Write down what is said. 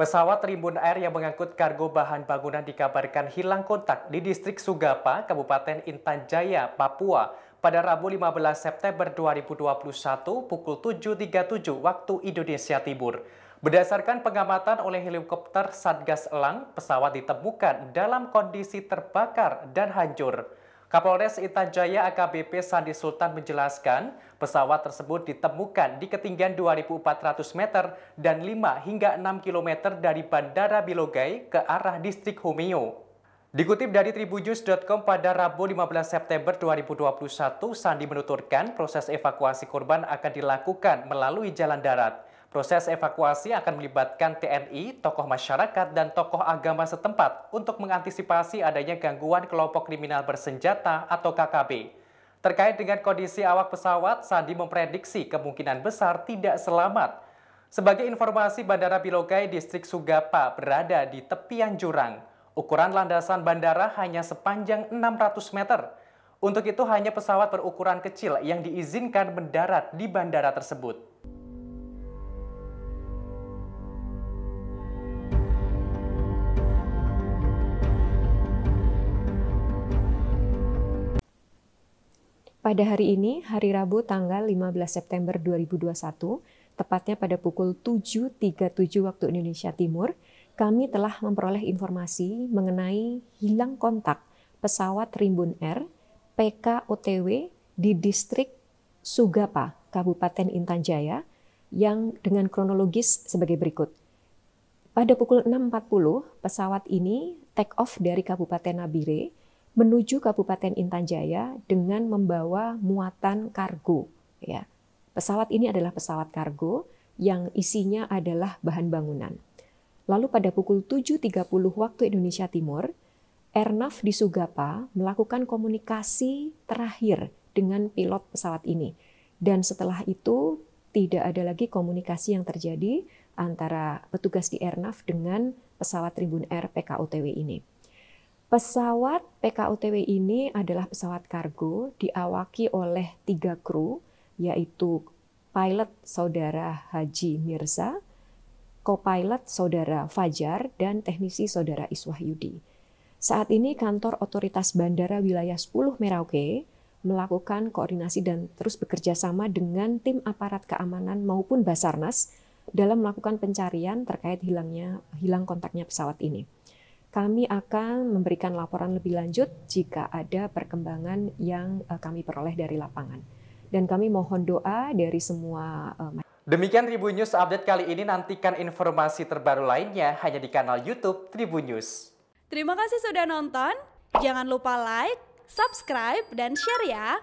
Pesawat Tribun Air yang mengangkut kargo bahan bangunan dikabarkan hilang kontak di distrik Sugapa, Kabupaten Intan Jaya, Papua pada Rabu 15 September 2021 pukul 7.37 waktu Indonesia Timur. Berdasarkan pengamatan oleh helikopter Satgas Elang, pesawat ditemukan dalam kondisi terbakar dan hancur. Kapolres Jaya AKBP Sandi Sultan menjelaskan, pesawat tersebut ditemukan di ketinggian 2.400 meter dan 5 hingga 6 km dari Bandara Bilogai ke arah distrik Humeo. Dikutip dari Tribujus.com pada Rabu 15 September 2021, Sandi menuturkan proses evakuasi korban akan dilakukan melalui jalan darat. Proses evakuasi akan melibatkan TNI, tokoh masyarakat, dan tokoh agama setempat untuk mengantisipasi adanya gangguan kelompok kriminal bersenjata atau KKB. Terkait dengan kondisi awak pesawat, Sandi memprediksi kemungkinan besar tidak selamat. Sebagai informasi, Bandara Bilogai Distrik Sugapa berada di tepian jurang. Ukuran landasan bandara hanya sepanjang 600 meter. Untuk itu hanya pesawat berukuran kecil yang diizinkan mendarat di bandara tersebut. Pada hari ini, hari Rabu tanggal 15 September 2021, tepatnya pada pukul 7.37 waktu Indonesia Timur, kami telah memperoleh informasi mengenai hilang kontak pesawat Rimbun Air PKOTW di distrik Sugapa, Kabupaten Intan Jaya, yang dengan kronologis sebagai berikut. Pada pukul 6.40, pesawat ini take off dari Kabupaten Nabire menuju Kabupaten Intan Jaya dengan membawa muatan kargo. Ya. Pesawat ini adalah pesawat kargo yang isinya adalah bahan bangunan. Lalu pada pukul 7.30 waktu Indonesia Timur, Ernaf di Sugapa melakukan komunikasi terakhir dengan pilot pesawat ini. Dan setelah itu tidak ada lagi komunikasi yang terjadi antara petugas di Ernaf dengan pesawat Tribun Air PKOTW ini. Pesawat PKUTW ini adalah pesawat kargo diawaki oleh tiga kru, yaitu pilot saudara Haji Mirza, co-pilot saudara Fajar, dan teknisi saudara Iswah Yudi. Saat ini kantor otoritas bandara wilayah 10 Merauke melakukan koordinasi dan terus bekerja sama dengan tim aparat keamanan maupun Basarnas dalam melakukan pencarian terkait hilangnya hilang kontaknya pesawat ini. Kami akan memberikan laporan lebih lanjut jika ada perkembangan yang eh, kami peroleh dari lapangan. Dan kami mohon doa dari semua eh, Demikian Tribun News update kali ini. Nantikan informasi terbaru lainnya hanya di kanal YouTube Tribun News. Terima kasih sudah nonton. Jangan lupa like, subscribe, dan share ya.